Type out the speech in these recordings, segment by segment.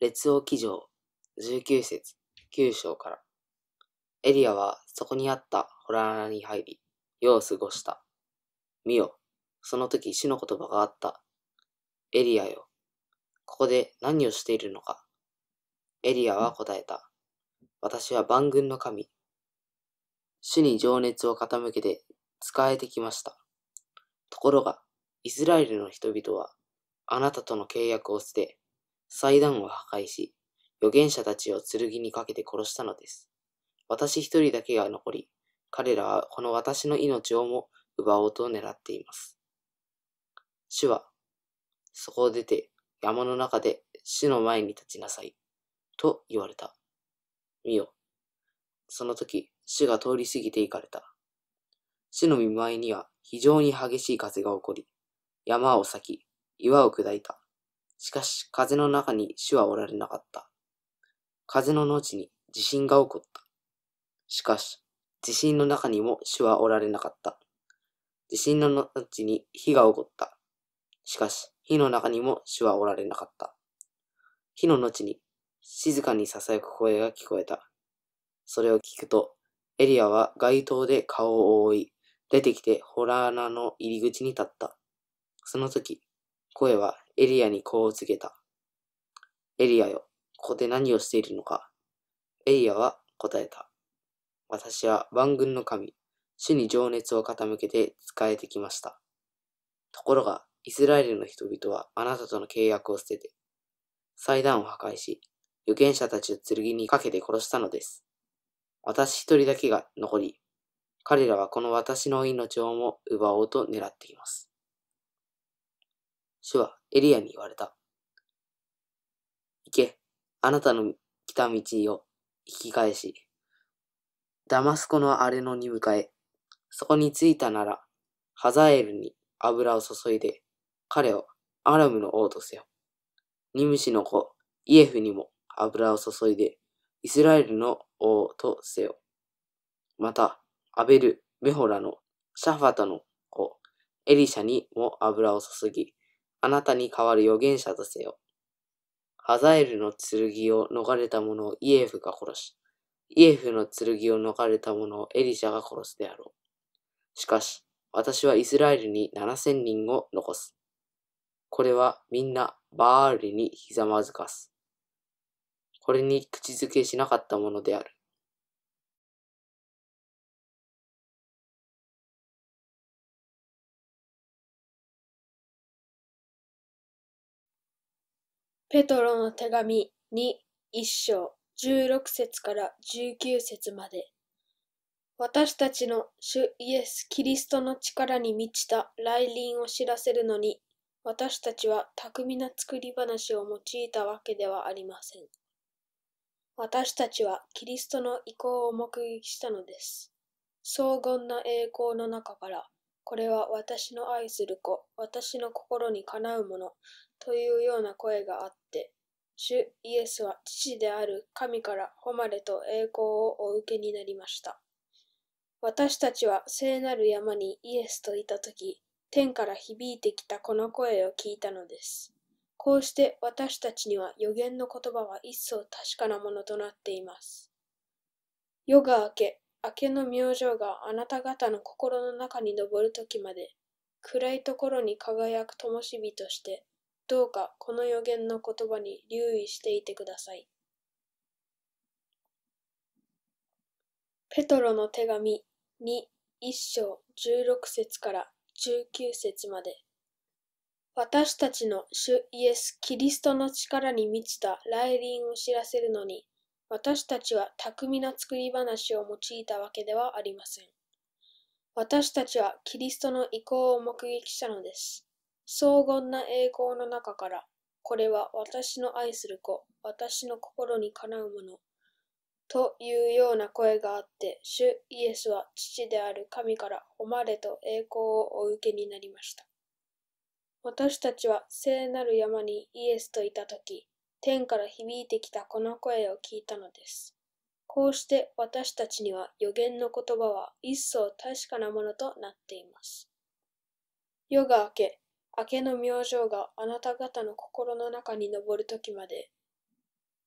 列王記上19節9章から。エリアはそこにあったホラー穴に入り、夜を過ごした。見よ、その時死の言葉があった。エリアよ、ここで何をしているのか。エリアは答えた。私は万軍の神。主に情熱を傾けて使えてきました。ところが、イスラエルの人々は、あなたとの契約を捨て、祭壇を破壊し、預言者たちを剣にかけて殺したのです。私一人だけが残り、彼らはこの私の命をも奪おうと狙っています。主は、そこを出て山の中で主の前に立ちなさい、と言われた。見よ。その時、主が通り過ぎて行かれた。主の見舞いには非常に激しい風が起こり、山を裂き、岩を砕いた。しかし、風の中に主はおられなかった。風の後に地震が起こった。しかし、地震の中にも主はおられなかった。地震の後に火が起こった。しかし、火の中にも主はおられなかった。火の後に静かに囁く声が聞こえた。それを聞くと、エリアは街灯で顔を覆い、出てきてホラー穴の入り口に立った。その時、声はエリアにこう告げた。エリアよ、ここで何をしているのか。エリアは答えた。私は万軍の神、主に情熱を傾けて仕えてきました。ところが、イスラエルの人々はあなたとの契約を捨てて、祭壇を破壊し、預言者たちを剣にかけて殺したのです。私一人だけが残り、彼らはこの私の命をも奪おうと狙っています。主はエリアに言われた。行け、あなたの来た道を引き返し、ダマスコの荒れ野に向かえ、そこに着いたなら、ハザエルに油を注いで、彼をアラムの王とせよ。ニムシの子、イエフにも油を注いで、イスラエルの王とせよ。また、アベル、メホラのシャファタの子、エリシャにも油を注ぎ、あなたに代わる預言者とせよ。ハザエルの剣を逃れた者をイエフが殺し、イエフの剣を逃れた者をエリシャが殺すであろう。しかし、私はイスラエルに七千人を残す。これはみんなバールにひざまずかす。これに口づけしなかったものである。ペトロの手紙に1章、16節から19節まで。私たちの主イエス・キリストの力に満ちた来臨を知らせるのに、私たちは巧みな作り話を用いたわけではありません。私たちはキリストの意向を目撃したのです。荘厳な栄光の中から、これは私の愛する子、私の心にかなうもの、というような声があって、主イエスは父である神から誉れと栄光をお受けになりました。私たちは聖なる山にイエスといた時、天から響いてきたこの声を聞いたのです。こうして私たちには予言の言葉は一層確かなものとなっています。夜が明け、明けの明星があなた方の心の中に昇るときまで、暗いところに輝く灯火として、どうかこの予言の言葉に留意していてください。ペトロの手紙に一章十六節から十九節まで。私たちの主イエス・キリストの力に満ちた来臨を知らせるのに、私たちは巧みな作り話を用いたわけではありません。私たちはキリストの意向を目撃したのです。荘厳な栄光の中から、これは私の愛する子、私の心にかなうもの、というような声があって、主イエスは父である神から誉れと栄光をお受けになりました。私たちは聖なる山にイエスといたとき、天から響いてきたこの声を聞いたのです。こうして私たちには予言の言葉は一層確かなものとなっています。夜が明け、明けの明星があなた方の心の中に昇る時まで、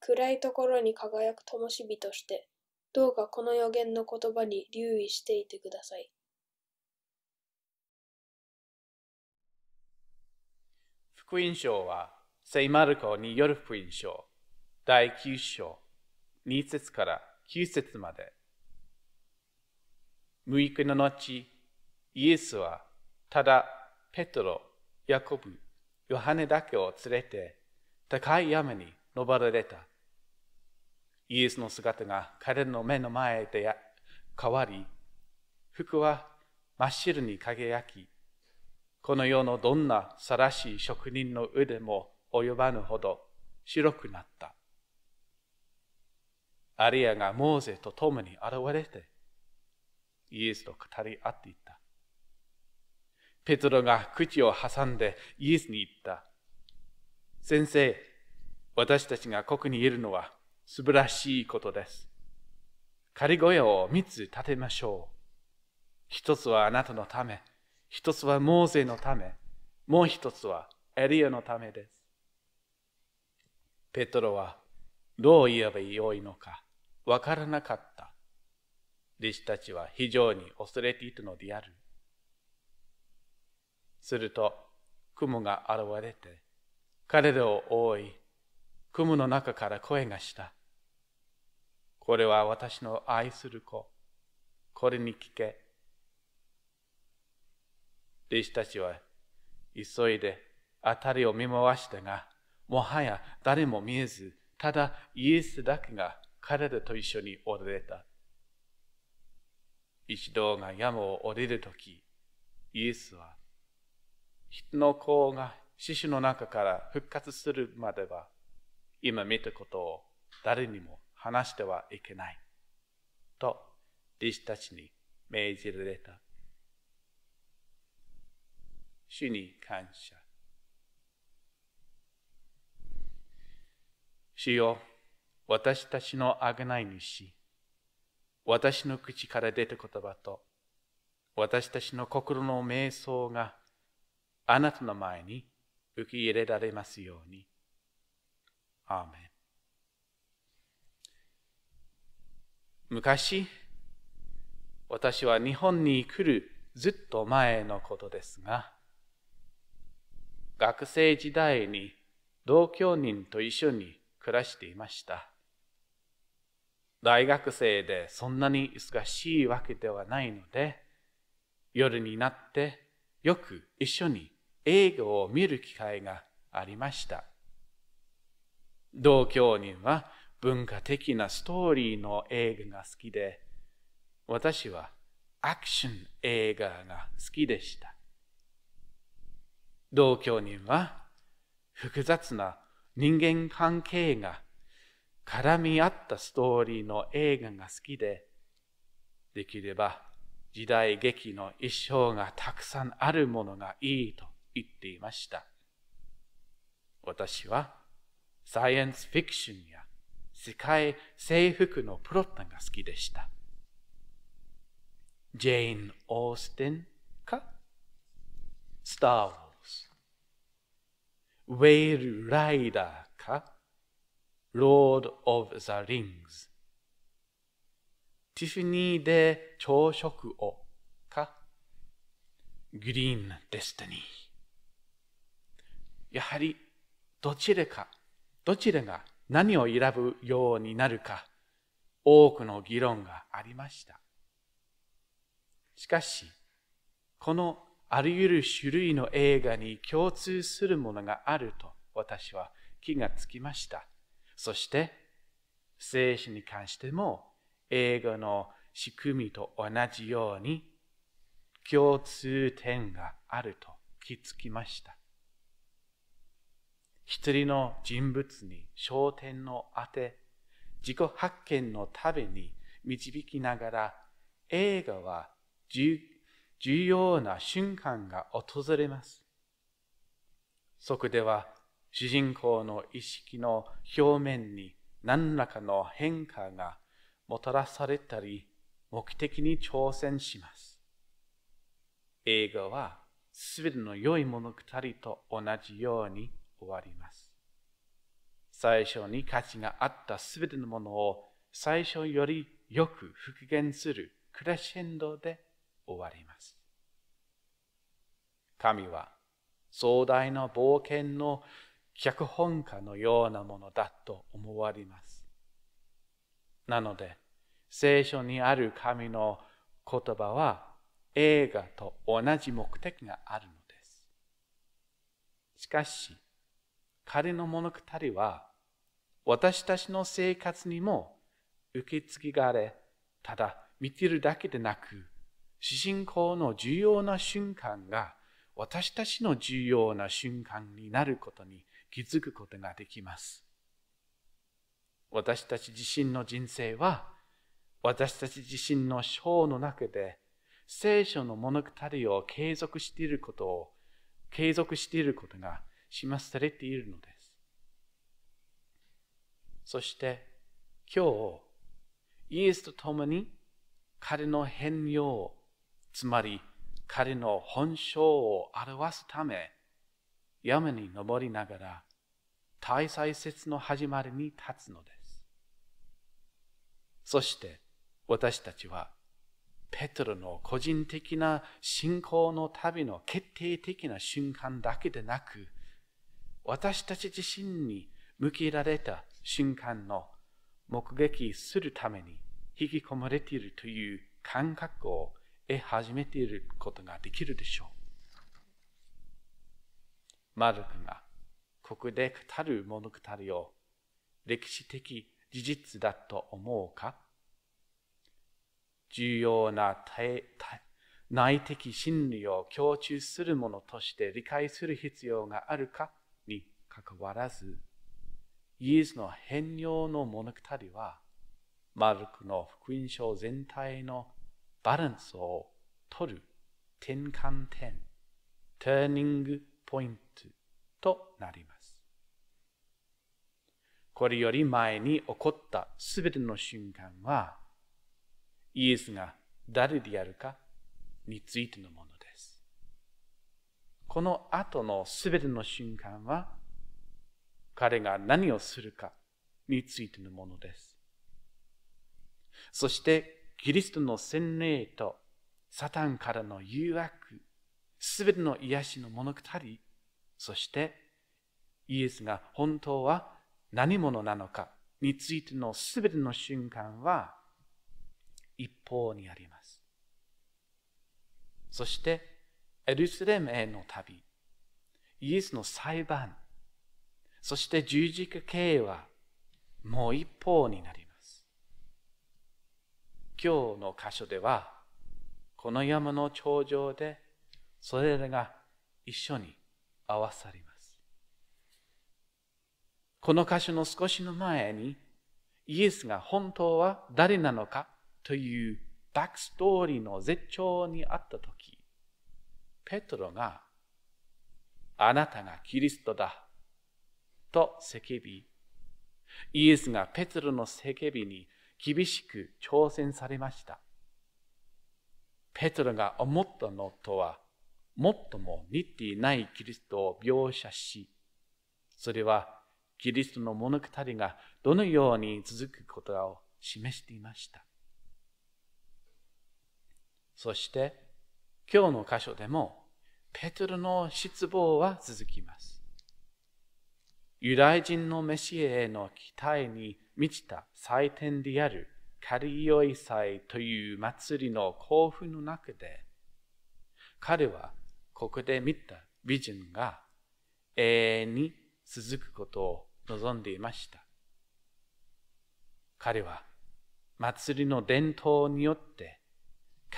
暗いところに輝く灯火として、どうかこの予言の言葉に留意していてください。福音書は聖マルコによる福音書第9章2節から9節まで6日の後イエスはただペトロヤコブヨハネだけを連れて高い山に登られたイエスの姿が彼の目の前で変わり服は真っ白に輝きこの世のどんなさらしい職人の腕も及ばぬほど白くなった。アリアがモーゼと共に現れて、イエスと語り合っていた。ペトロが口を挟んでイエスに言った。先生、私たちがここにいるのは素晴らしいことです。仮小屋を三つ建てましょう。一つはあなたのため、一つはモーゼのため、もう一つはエリアのためです。ペトロはどう言えばよいのかわからなかった。弟子たちは非常に恐れていたのである。すると、雲が現れて、彼らを覆い、雲の中から声がした。これは私の愛する子。これに聞け。弟子たちは急いで辺りを見回したが、もはや誰も見えず、ただイエスだけが彼らと一緒にられた。一同が山を降りるとき、イエスは、人の子が死守の中から復活するまでは、今見たことを誰にも話してはいけない。と、弟子たちに命じられた。主に感謝。主よ、私たちのあげない主、私の口から出た言葉と、私たちの心の瞑想があなたの前に受け入れられますように。アーメン昔、私は日本に来るずっと前のことですが、学生時代に同居人と一緒に暮らしていました。大学生でそんなに忙しいわけではないので、夜になってよく一緒に映画を見る機会がありました。同居人は文化的なストーリーの映画が好きで、私はアクション映画が好きでした。同居人は複雑な人間関係が絡み合ったストーリーの映画が好きで、できれば時代劇の一生がたくさんあるものがいいと言っていました。私はサイエンスフィクションや世界征服のプロットが好きでした。ジェイン・オースティンかスター・ウォーウェ a ル・ライダーかロード・オブ・ザ・リングズ。ティフニーで朝食をかグリーン・デステ s t やはりどちらかどちらが何を選ぶようになるか多くの議論がありましたしかしこのあらゆる種類の映画に共通するものがあると私は気がつきました。そして、聖書に関しても映画の仕組みと同じように共通点があると気づきました。一人の人物に焦点を当て、自己発見のために導きながら映画は重要な瞬間が訪れます。そこでは主人公の意識の表面に何らかの変化がもたらされたり、目的に挑戦します。映画はすべての良い物語と同じように終わります。最初に価値があったすべてのものを最初よりよく復元するクレッシェンドで終わります。神は壮大な冒険の脚本家のようなものだと思われます。なので、聖書にある神の言葉は映画と同じ目的があるのです。しかし、彼の物語は私たちの生活にも受け継がれ、ただ見てるだけでなく、信仰の重要な瞬間が私たちの重要な瞬間になることに気づくことができます。私たち自身の人生は私たち自身の章の中で聖書の物語を継続していることを継続していることが示されているのです。そして今日イエスと共に彼の変容をつまり彼の本性を表すため、山に登りながら、大祭節の始まりに立つのです。そして、私たちは、ペトロの個人的な信仰の旅の決定的な瞬間だけでなく、私たち自身に向けられた瞬間の目撃するために引き込まれているという感覚を得始めていることができるでしょう。マルクがここで語る物語を歴史的事実だと思うか重要な内的真理を強調するものとして理解する必要があるかにかかわらず、イエスの変容の物語は、マルクの福音書全体のバランスを取る転換点、ターニングポイントとなります。これより前に起こったすべての瞬間は、イエスが誰であるかについてのものです。この後のすべての瞬間は、彼が何をするかについてのものです。そしてキリストの洗礼とサタンからの誘惑、すべての癒しの物語、そしてイエスが本当は何者なのかについてのすべての瞬間は一方にあります。そしてエルサレムへの旅、イエスの裁判、そして十字架刑はもう一方になります。今日の箇所では、この山の頂上で、それらが一緒に合わさります。この箇所の少しの前に、イエスが本当は誰なのかというバックストーリーの絶頂にあったとき、ペトロが、あなたがキリストだ、と叫び、イエスがペトロの叫びに厳しく挑戦されました。ペトロが思ったのとは、もっとも似ていないキリストを描写し、それはキリストの物語がどのように続くことを示していました。そして、今日の箇所でも、ペトロの失望は続きます。ユダヤ人のメシエへの期待に満ちた祭典であるカリヨイ祭という祭りの興奮の中で、彼はここで見たビジョンが永遠に続くことを望んでいました。彼は祭りの伝統によって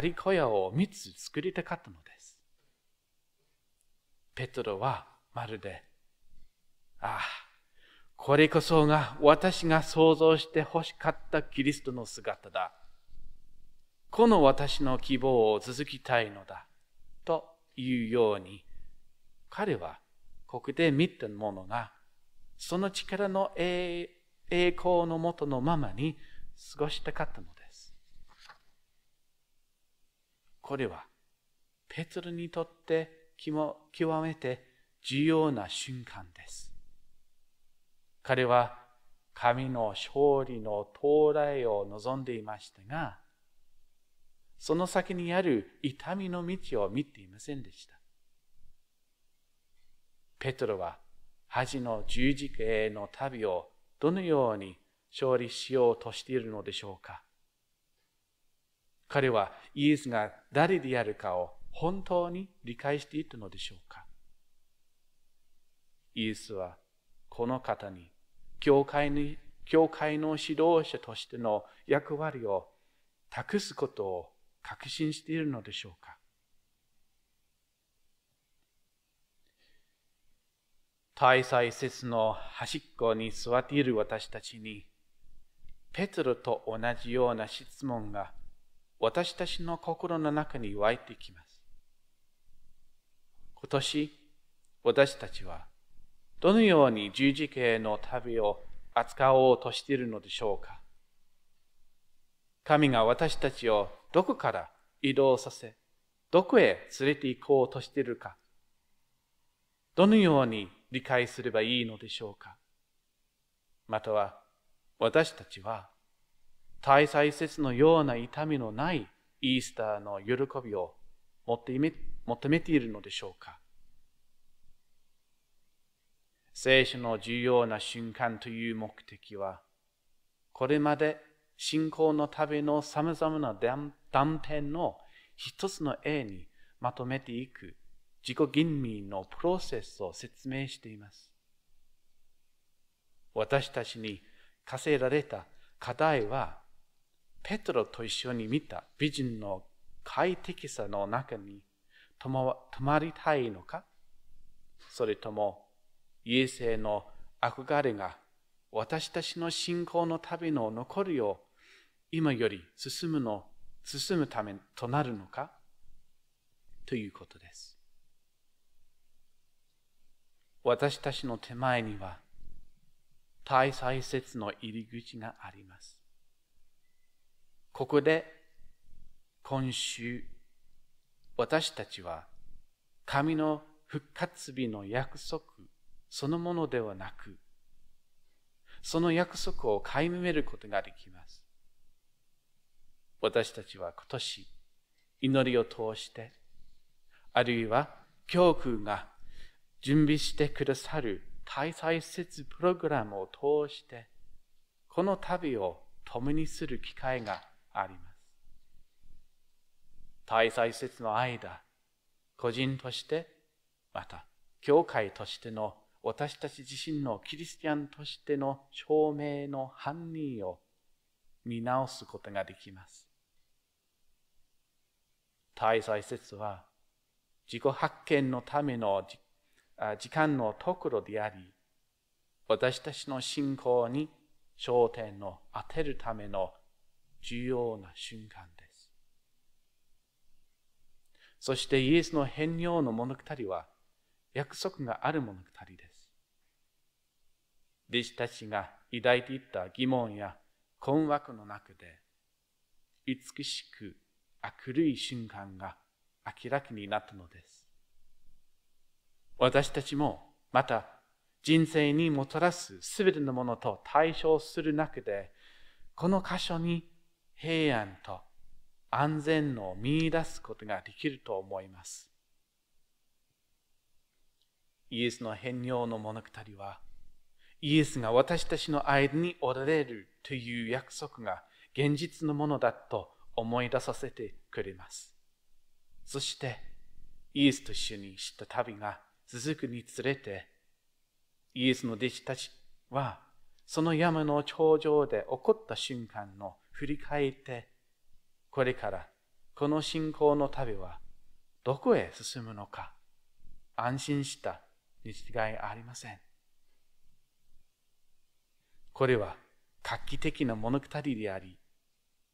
リ小屋を3つ作りたかったのです。ペトロはまるで、ああ、これこそが私が想像して欲しかったキリストの姿だ。この私の希望を続きたいのだ。というように、彼はここで見たものが、その力の栄光のもとのままに過ごしたかったのです。これは、ペトルにとって極めて重要な瞬間です。彼は神の勝利の到来を望んでいましたが、その先にある痛みの道を見ていませんでした。ペトロは恥の十字架への旅をどのように勝利しようとしているのでしょうか彼はイエスが誰であるかを本当に理解していたのでしょうかイエスはこの方に教会に教会の指導者としての役割を託すことを確信しているのでしょうか大祭節の端っこに座っている私たちに、ペトロと同じような質問が私たちの心の中に湧いてきます。今年、私たちはどのように十字形の旅を扱おうとしているのでしょうか神が私たちをどこから移動させ、どこへ連れて行こうとしているか、どのように理解すればいいのでしょうかまたは、私たちは、大祭節のような痛みのないイースターの喜びを求めているのでしょうか聖書の重要な瞬間という目的は、これまで信仰のめの様々な断片の一つの絵にまとめていく自己吟味のプロセスを説明しています。私たちに課せられた課題は、ペトロと一緒に見た美人の快適さの中に泊まりたいのかそれともイエスへの憧れが私たちの信仰の旅の残りを今より進むの、進むためとなるのかということです。私たちの手前には大祭説の入り口があります。ここで今週私たちは神の復活日の約束そのものではなく、その約束を買いめることができます。私たちは今年、祈りを通して、あるいは教訓が準備してくださる滞在施設プログラムを通して、この旅を共にする機会があります。滞在施設の間、個人として、また、教会としての私たち自身のキリスティアンとしての証明の犯人を見直すことができます。大祭説は自己発見のための時間のところであり、私たちの信仰に焦点を当てるための重要な瞬間です。そしてイエスの変容の物語は約束がある物語です。弟子たちが抱いていった疑問や困惑の中で、美しく明るい瞬間が明らかになったのです。私たちも、また人生にもたらすすべてのものと対照する中で、この箇所に平安と安全を見出すことができると思います。イエスの変容の物語は、イエスが私たちの間におられるという約束が現実のものだと思い出させてくれます。そして、イエスと一緒にした旅が続くにつれて、イエスの弟子たちは、その山の頂上で起こった瞬間の振り返って、これからこの信仰の旅はどこへ進むのか、安心したに違いありません。これは画期的な物語であり、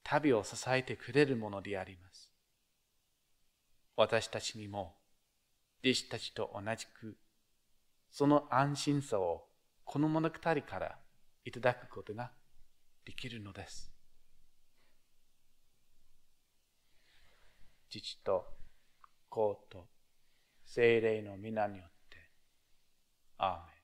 旅を支えてくれるものであります。私たちにも、弟子たちと同じく、その安心さをこの物語からいただくことができるのです。父と子と精霊の皆によって。アーメン